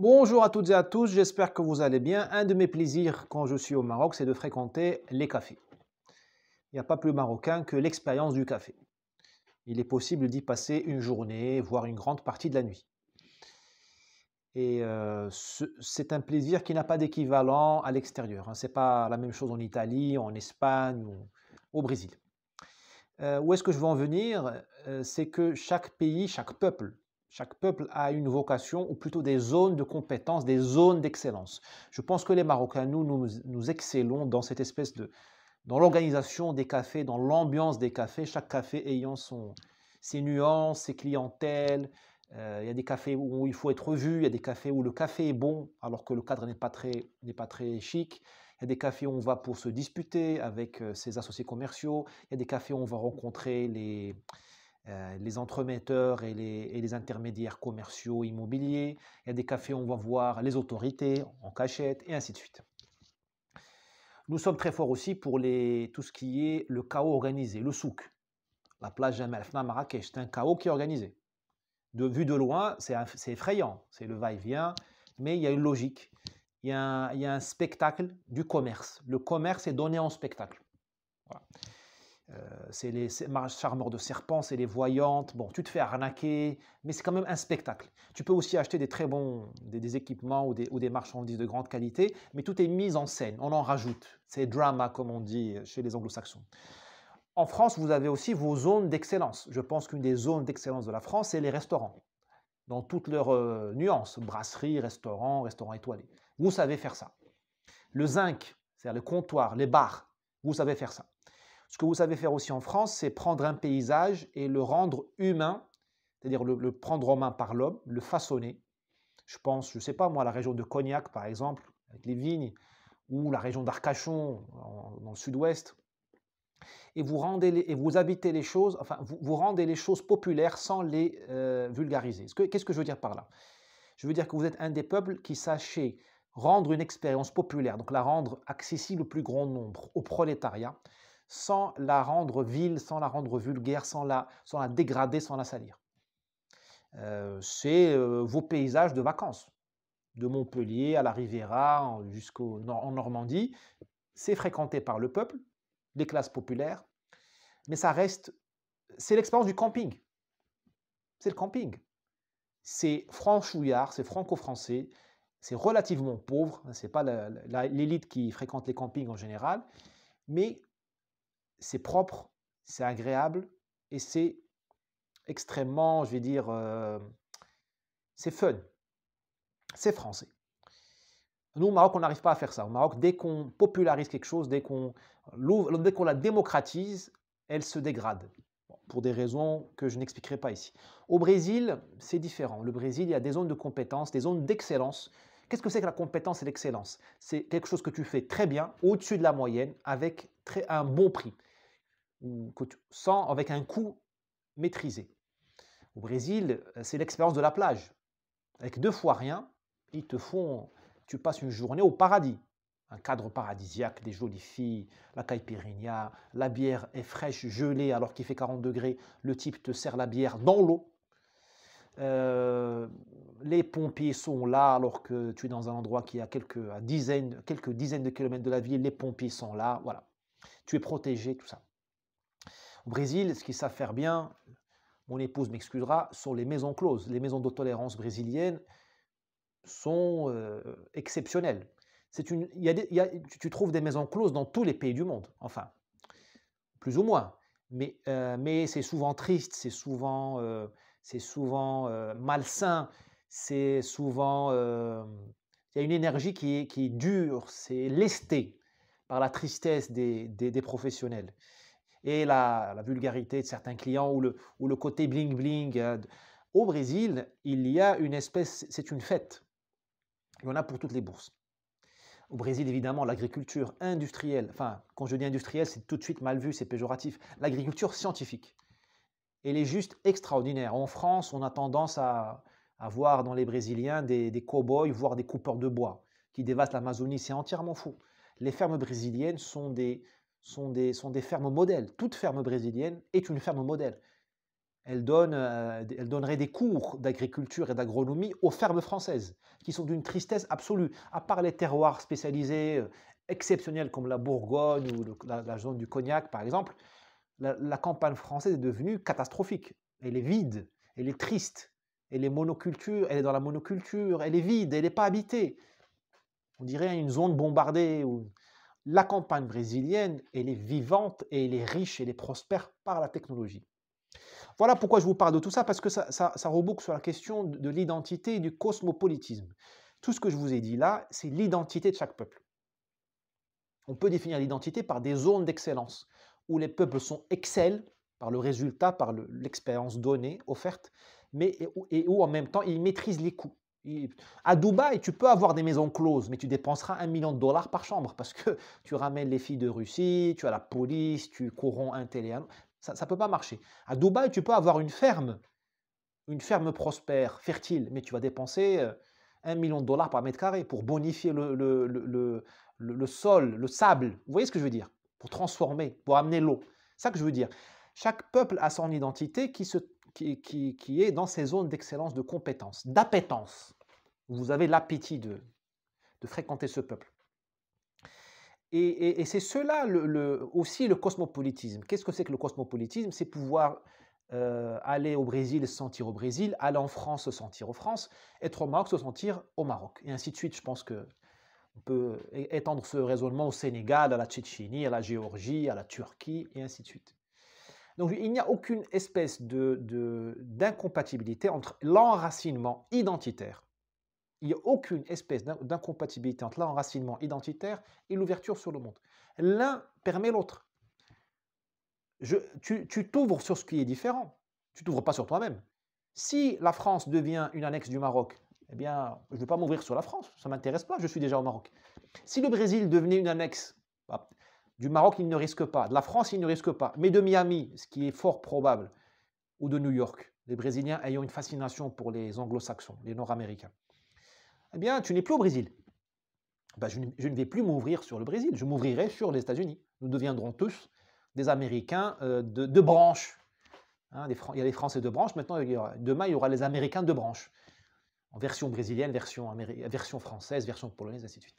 Bonjour à toutes et à tous, j'espère que vous allez bien. Un de mes plaisirs quand je suis au Maroc, c'est de fréquenter les cafés. Il n'y a pas plus marocain que l'expérience du café. Il est possible d'y passer une journée, voire une grande partie de la nuit. Et euh, c'est un plaisir qui n'a pas d'équivalent à l'extérieur. Hein. Ce n'est pas la même chose en Italie, en Espagne ou au Brésil. Euh, où est-ce que je veux en venir euh, C'est que chaque pays, chaque peuple chaque peuple a une vocation, ou plutôt des zones de compétence, des zones d'excellence. Je pense que les Marocains, nous, nous, excellons dans cette espèce de... dans l'organisation des cafés, dans l'ambiance des cafés, chaque café ayant son, ses nuances, ses clientèles. Euh, il y a des cafés où il faut être vu, il y a des cafés où le café est bon, alors que le cadre n'est pas très, n'est pas très chic. Il y a des cafés où on va pour se disputer avec euh, ses associés commerciaux. Il y a des cafés où on va rencontrer les, euh, les entremetteurs et les, intermédiaires commerciaux, immobiliers. Il y a des cafés, on va voir les autorités en cachette, et ainsi de suite. Nous sommes très forts aussi pour les, tout ce qui est le chaos organisé, le souk. La plage Jamal Fna Marrakech, c'est un chaos qui est organisé. De, vu de loin, c'est effrayant, c'est le va-et-vient, mais il y a une logique. Il y a, un, il y a un spectacle du commerce. Le commerce est donné en spectacle. Voilà. Euh, c'est les charmeurs de serpents, c'est les voyantes. Bon, tu te fais arnaquer, mais c'est quand même un spectacle. Tu peux aussi acheter des très bons des, équipements ou des, marchandises de grande qualité, mais tout est mis en scène, on en rajoute. C'est drama, comme on dit chez les anglo-saxons. En France, vous avez aussi vos zones d'excellence. Je pense qu'une des zones d'excellence de la France, c'est les restaurants, dans toutes leurs euh, nuances, brasseries, restaurants, restaurants étoilés. Vous savez faire ça. Le zinc, c'est-à-dire le comptoir, les bars, vous savez faire ça. Ce que vous savez faire aussi en France, c'est prendre un paysage et le rendre humain, c'est-à-dire le, prendre en main par l'homme, le façonner. Je pense, je ne sais pas moi, la région de Cognac par exemple, avec les vignes, ou la région d'Arcachon dans le sud-ouest. Et vous, rendez les, et vous habitez les choses, enfin, vous, rendez les choses populaires sans les euh, vulgariser. Qu'est-ce que je veux dire par là Je veux dire que vous êtes un des peuples qui sachez rendre une expérience populaire, donc la rendre accessible au plus grand nombre, au prolétariat, sans la rendre vile, sans la rendre vulgaire, sans la, sans la dégrader, sans la salir. Euh, c'est euh, vos paysages de vacances, de Montpellier à la Riviera jusqu'au en Normandie. C'est fréquenté par le peuple, les classes populaires, mais ça reste, c'est l'expérience du camping. C'est le camping. C'est franchouillard, c'est franco-français, c'est relativement pauvre, c'est pas l'élite qui fréquente les campings en général, mais c'est propre, c'est agréable et c'est extrêmement, je vais dire, euh, c'est fun. C'est français. Nous, au Maroc, on n'arrive pas à faire ça. Au Maroc, dès qu'on popularise quelque chose, dès qu'on dès qu'on la démocratise, elle se dégrade. pour des raisons que je n'expliquerai pas ici. Au Brésil, c'est différent. Le Brésil, il y a des zones de compétence, des zones d'excellence. Qu'est-ce que c'est que la compétence et l'excellence C'est quelque chose que tu fais très bien, au-dessus de la moyenne, avec un bon prix que tu sens avec un coup maîtrisé. Au Brésil, euh, c'est l'expérience de la plage. Avec deux fois rien, ils te font, tu passes une journée au paradis. Un cadre paradisiaque, des jolies filles, la caille caipirinha, la bière est fraîche, gelée alors qu'il fait 40 degrés. Le type te sert la bière dans l'eau. Euh, les pompiers sont là alors que tu es dans un endroit qui est à quelques dizaines, quelques dizaines de kilomètres de la ville. Les pompiers sont là, voilà. Tu es protégé, tout ça. Au Brésil, ce qu'ils savent faire bien, mon épouse m'excusera, sont les maisons closes. Les maisons de tolérance brésiliennes sont exceptionnelles. Une, tu, trouves des maisons closes dans tous les pays du monde, enfin, plus ou moins. Mais, euh, c'est souvent triste, c'est souvent, euh, euh, malsain, c'est souvent... Il y a une énergie qui est, dure, c'est lesté par la tristesse des professionnels et la, vulgarité de certains clients ou le, côté bling-bling. Euh, au Brésil, il y a une espèce, c'est une fête. Il y en a pour toutes les bourses. Au Brésil, évidemment, l'agriculture industrielle, enfin, quand je dis industrielle, c'est tout de suite mal vu, c'est péjoratif. L'agriculture scientifique, elle est juste extraordinaire. En France, on a tendance à, voir dans les Brésiliens des, des cow-boys, voire des coupeurs de bois, qui dévastent l'Amazonie. C'est entièrement fou. Les fermes brésiliennes sont des, sont des, sont des fermes modèles. Toute ferme brésilienne est une ferme modèle. Elle, donne, euh, elle donnerait des cours d'agriculture et d'agronomie aux fermes françaises, qui sont d'une tristesse absolue. À part les terroirs spécialisés euh, exceptionnels comme la Bourgogne ou la, zone du Cognac, par exemple, la, campagne française est devenue catastrophique. Elle est vide, elle est triste, elle est monoculture, elle est dans la monoculture, elle est vide, elle n'est pas habitée. On dirait une zone bombardée la campagne brésilienne, elle est vivante et elle est riche et elle est prospère par la technologie. Voilà pourquoi je vous parle de tout ça, parce que ça, ça, reboucle sur la question de, l'identité et du cosmopolitisme. Tout ce que je vous ai dit là, c'est l'identité de chaque peuple. On peut définir l'identité par des zones d'excellence, où les peuples sont excellents par le résultat, par l'expérience donnée, offerte, mais, et où en même temps ils maîtrisent les coûts. À Dubaï, tu peux avoir des maisons closes, mais tu dépenseras un million de dollars par chambre parce que tu ramènes les filles de Russie, tu as la police, tu courons un télé. Ça ne peut pas marcher. À Dubaï, tu peux avoir une ferme, une ferme prospère, fertile, mais tu vas dépenser euh, un million de dollars par mètre carré pour bonifier le, le, le sol, le sable. Vous voyez ce que je veux dire Pour transformer, pour amener l'eau. C'est ça que je veux dire. Chaque peuple a son identité qui se qui, est dans ces zones d'excellence, de compétence, d'appétence. Vous avez l'appétit de, de fréquenter ce peuple. Et, c'est cela le, aussi le cosmopolitisme. Qu'est-ce que c'est que le cosmopolitisme C'est pouvoir euh, aller au Brésil, se sentir au Brésil, aller en France, se sentir en France, être au Maroc, se sentir au Maroc, et ainsi de suite. Je pense qu'on peut étendre ce raisonnement au Sénégal, à la Tchétchénie, à la Géorgie, à la Turquie, et ainsi de suite. Donc il n'y a aucune espèce d'incompatibilité de, entre l'enracinement identitaire, il n'y a aucune espèce d'incompatibilité entre l'enracinement identitaire et l'ouverture sur le monde. L'un permet l'autre. tu t'ouvres sur ce qui est différent, tu t'ouvres pas sur toi-même. Si la France devient une annexe du Maroc, eh bien, je ne vais pas m'ouvrir sur la France, ça m'intéresse pas, je suis déjà au Maroc. Si le Brésil devenait une annexe, bah, du Maroc, il ne risque pas. De la France, il ne risque pas. Mais de Miami, ce qui est fort probable, ou de New York, les Brésiliens ayant une fascination pour les anglo-saxons, les nord-américains. Eh bien, tu n'es plus au Brésil. Ben, je, ne vais plus m'ouvrir sur le Brésil, je m'ouvrirai sur les États-Unis. Nous deviendrons tous des Américains euh, de, branche. Hein, il y a les Français de branche, maintenant, demain, il y aura les Américains de branche. En version brésilienne, version, version française, version polonaise, ainsi de suite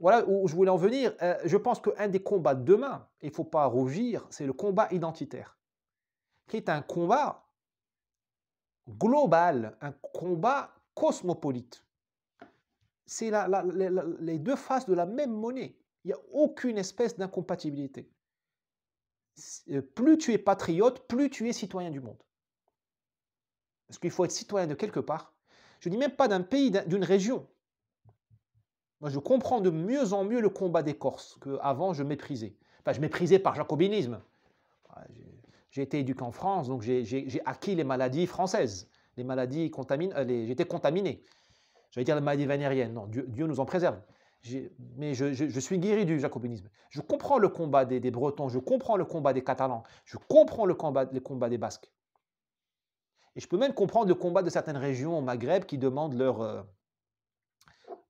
voilà où je voulais en venir. Euh, je pense qu'un des combats de demain, il ne faut pas rougir, c'est le combat identitaire, qui est un combat global, un combat cosmopolite. C'est les deux faces de la même monnaie. Il n'y a aucune espèce d'incompatibilité. Euh, plus tu es patriote, plus tu es citoyen du monde. Parce qu'il faut être citoyen de quelque part. Je ne dis même pas d'un pays, d'une région. Moi, je comprends de mieux en mieux le combat des Corses qu'avant je méprisais. Enfin, je méprisais par jacobinisme. Ah, j'ai été éduqué en France, donc j'ai acquis les maladies françaises. Les maladies contaminées. Euh, j'étais contaminé. J'allais dire les maladies vénériennes. Non, Dieu, nous en préserve. Mais je, suis guéri du jacobinisme. Je comprends le combat des, Bretons, je comprends le combat des Catalans, je comprends le combat, les combats des Basques. Et je peux même comprendre le combat de certaines régions au Maghreb qui demandent leur, euh,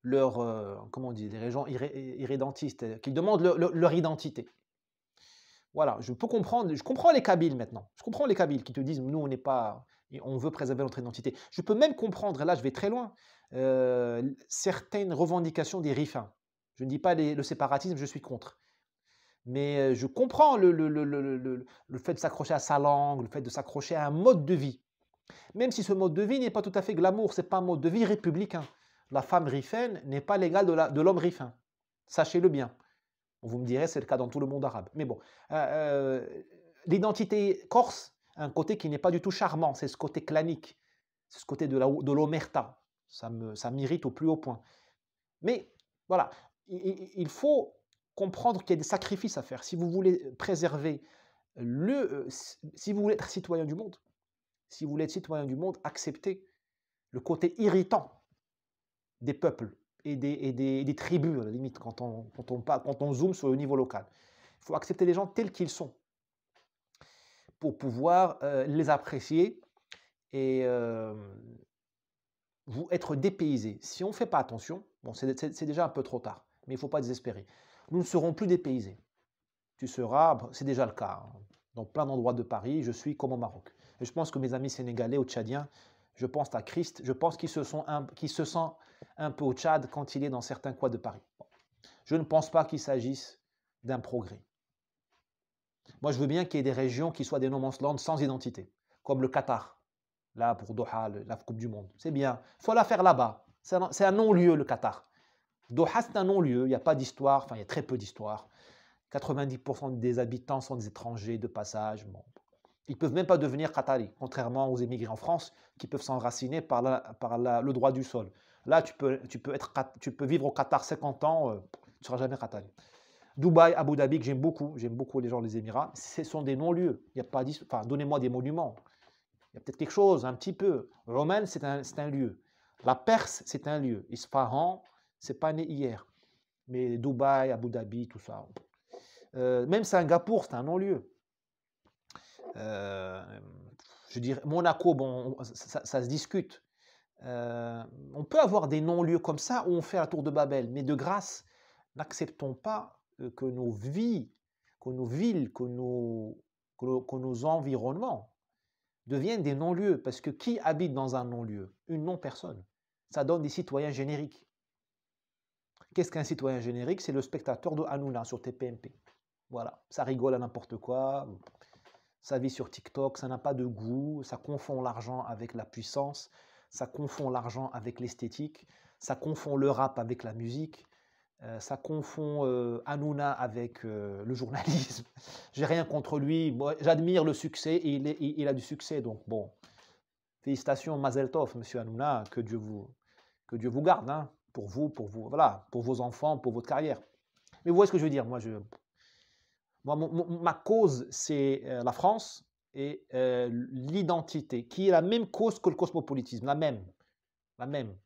leur, euh, comment on dit, les régions irrédentistes, euh, qui demandent leur, identité. Voilà, je peux comprendre, je comprends les Kabyles maintenant. Je comprends les Kabyles qui te disent, nous, on n'est pas, on veut préserver notre identité. Je peux même comprendre, là, je vais très loin, euh, certaines revendications des rifins. Je ne dis pas le séparatisme, je suis contre. Mais je comprends le, le, le, le fait de s'accrocher à sa langue, le fait de s'accrocher à un mode de vie. Même si ce mode de vie n'est pas tout à fait glamour, c'est pas un mode de vie républicain la femme rifaine n'est pas l'égale de l'homme rifain. Sachez-le bien. Vous me direz, c'est le cas dans tout le monde arabe. Mais bon, euh, euh, l'identité corse, un côté qui n'est pas du tout charmant, c'est ce côté clanique, c'est ce côté de l'omerta. De ça m'irrite ça au plus haut point. Mais voilà, il, il faut comprendre qu'il y a des sacrifices à faire. Si vous voulez préserver le... Euh, si vous voulez être citoyen du monde, si vous voulez être citoyen du monde, acceptez le côté irritant des peuples et des, tribus, à la limite, quand on, quand, quand on zoome sur le niveau local. Il faut accepter les gens tels qu'ils sont pour pouvoir euh, les apprécier et euh, vous être dépaysé. Si on ne fait pas attention, bon, c'est déjà un peu trop tard, mais il ne faut pas désespérer. Nous ne serons plus dépaysés. Tu seras, c'est déjà le cas, hein. dans plein d'endroits de Paris, je suis comme au Maroc. je pense que mes amis sénégalais ou tchadiens je pense à Christ. Je pense qu'il se, sent un peu au Tchad quand il est dans certains coins de Paris. Je ne pense pas qu'il s'agisse d'un progrès. Moi, je veux bien qu'il y ait des régions qui soient des no-man's sans identité, comme le Qatar, là pour Doha, la Coupe du Monde. C'est bien. Il faut la faire là-bas. C'est un non-lieu, le Qatar. Doha, c'est un non-lieu. Il n'y a pas d'histoire. Enfin, il y a très peu d'histoire. 90% des habitants sont des étrangers de passage. Bon. Ils ne peuvent même pas devenir Qataris, contrairement aux émigrés en France qui peuvent s'enraciner par, par le droit du sol. Là, tu peux, tu, peux être, tu peux vivre au Qatar 50 ans, euh, tu ne seras jamais Qatari. Dubaï, Abu Dhabi, que j'aime beaucoup, j'aime beaucoup les gens des Émirats, ce sont des non-lieux. Il y a pas enfin, donnez-moi des monuments. Il y a peut-être quelque chose, un petit peu. Romaine, c'est un, lieu. La Perse, c'est un lieu. Isfahan, c'est pas né hier. Mais Dubaï, Abu Dhabi, tout ça. Euh, même Singapour, c'est un non-lieu. Euh, je dirais, Monaco, bon, ça, se discute. Euh, on peut avoir des non-lieux comme ça où on fait la tour de Babel, mais de grâce, n'acceptons pas euh, que nos vies, que nos villes, que nos, environnements deviennent des non-lieux, parce que qui habite dans un non-lieu Une non-personne. Ça donne des citoyens génériques. Qu'est-ce qu'un citoyen générique C'est le spectateur de Hanouna sur TPMP. Voilà, ça rigole à n'importe quoi sa vie sur TikTok, ça n'a pas de goût, ça confond l'argent avec la puissance, ça confond l'argent avec l'esthétique, ça confond le rap avec la musique, euh, ça confond euh, Hanouna avec euh, le journalisme. J'ai rien contre lui, Moi, j'admire le succès et il, il, a du succès, donc bon. Félicitations Mazel Tov, monsieur Hanouna, que Dieu vous, que Dieu vous garde, hein, pour vous, pour vous, voilà, pour vos enfants, pour votre carrière. Mais vous voyez ce que je veux dire, moi je ma cause, c'est euh, la France et euh, l'identité, qui est la même cause que le cosmopolitisme, la même. La même.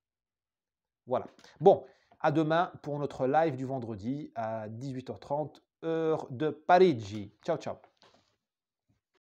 Voilà. Bon, à demain pour notre live du vendredi à 18h30, heure de Parigi. Ciao, ciao.